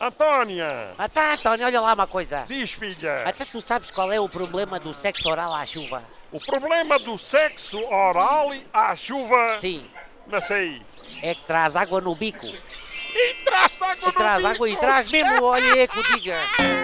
Antónia! Ah tá, olha lá uma coisa. Diz, filha. Até tu sabes qual é o problema do sexo oral à chuva? O problema do sexo oral à chuva? Sim. Não sei. É que traz água no bico. E traz água e no traz bico. água e traz mesmo, olha, é que diga.